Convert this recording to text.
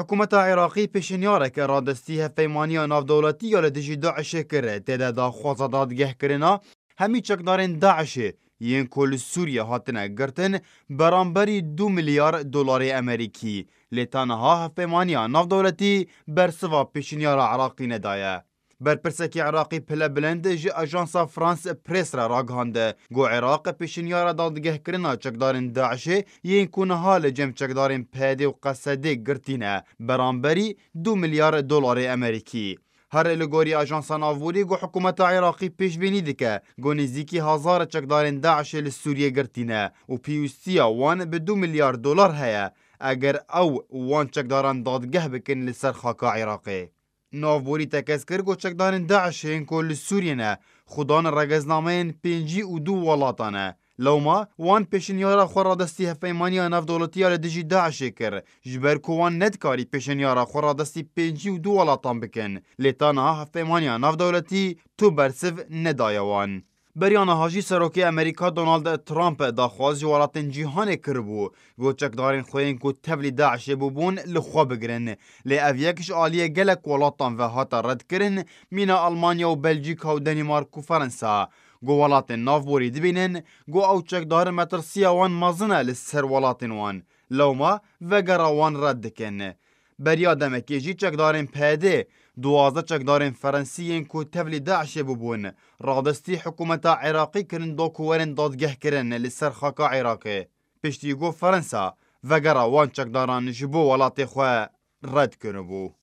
حکومت عراقی پیشنیار که را دستی هفیمانی ناف دولتی یا لدجی داعش کرد تیده دا خوازدادگه کرنا همی چکدارین داعش یین کل سوریه هاتنه گرتن برانبری دو میلیارد دلار امریکی لتانها هفیمانی ناف دولتی برسوا پیشنیار عراقی ندایه. برپرسکی عراقی پله بلند جی اجانسا فرانس پریس را راگهانده گو عراق پیشنیارا دادگهکرنا چکدارن داعشی یین کونها لجم چکدارن پیدی و قصدی گرتینه برانبری دو میلیارد دلار امریکی هر لګوري اژانس ناووري ګو حکومت عراقي پېشبيني دکه ګو نزدیکی هزار چکدارن داعش له سوریه ګرتینه او پی یو سی وان به 2 میلیارد دلار هيا اگر او وان چکداران دادگه بکن لسر خاکا عراقي Navborîtekes kir goçekdarên Daişê ku li Sûriyê ne xwedan rageznameyên pêncî û du welatan e. Lewma wan pêşinyara xwe radestî hevpeymaniya navdewletiya li dijî Daişê e kir ji ber ku wan nedikarî pêşinyara xwe radestî pêncî û du welatan bikin. Lêtaniha hevpeymaniya navdewletî tû bersiv nedaye wan. بریان هاجی سروکی امریکا دونالد ترامپ دا خوازی ولاتن جیهان کربو گو چکدارین خوین کو تبلی داعش بوبون لخوا بگرن لی او یکش آلیه گلک ولاتان و هاتا رد کرن مینا المانیا و بلژیکا و دنمارک و فرنسا گو ولاتن ناف بوری دبینن گو او چکدار مترسیا وان مازنه لسر ولاتن وان لوما و گراوان رد کن بریا دمکی جی چکدارین پیده دوازده چکدارین فرانسیین کو تبلی داعش ببون رادستی حکومتا عراقی کرن دو کوورین دادگه کرن لسر خاکا عراقی پشتیگو فرانسا وگرا وان چکداران جبو ولات خواه رد کرن بو